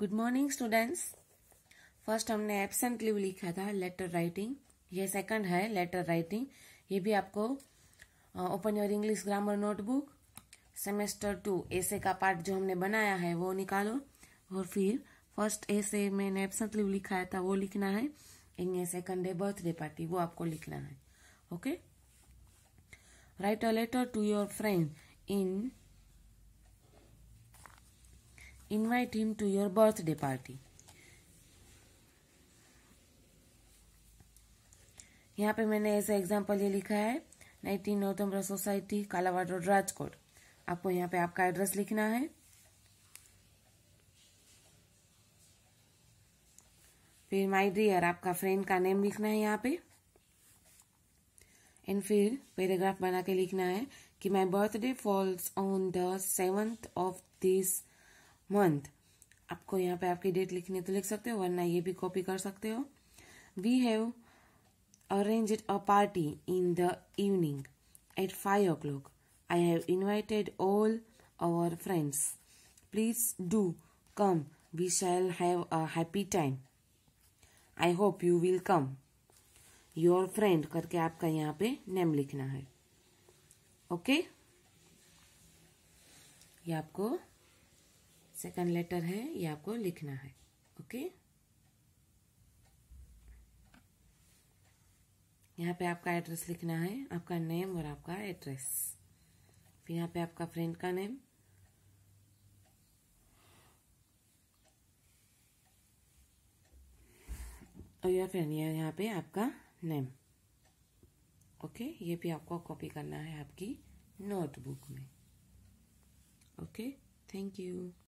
Good morning students first हमने absent leave लिखा था लेटर राइटिंग ये सेकंड है लेटर राइटिंग ये भी आपको open your English grammar notebook semester two essay का पार्ट जो हमने बनाया है वो निकालो और फिर फर्स्ट एसे मैंने एबसेंट लिव लिखा था वो लिखना है इन ये सेकंड डे बर्थडे पार्टी वो आपको लिखना है okay write a letter to your friend in invite him to your birthday party यहाँ पे मैंने ऐसा एग्जाम्पल ये लिखा है नाइनटीन नवम्बर सोसाइटी कालावाड़ रोड राजकोट आपको यहाँ पे आपका एड्रेस लिखना है फिर माई डियर आपका फ्रेंड का नेम लिखना है यहाँ पे एंड फिर पैराग्राफ बना के लिखना है कि my birthday falls on the seventh of this month आपको यहाँ पे आपकी डेट लिखनी तो लिख सकते हो वरना ये भी कॉपी कर सकते हो we have arranged a party in the evening at five o'clock I have invited all our friends please do come we shall have a happy time I hope you will come your friend करके आपका यहाँ पे name लिखना है okay okay? ये आपको second letter है ये आपको लिखना है ओके यहाँ पे आपका एड्रेस लिखना है आपका नेम और आपका एड्रेस फिर यहाँ पे आपका फ्रेंड का नेम और या फिर यहाँ पे आपका नेम ओके ये भी आपको कॉपी करना है आपकी नोटबुक में ओके थैंक यू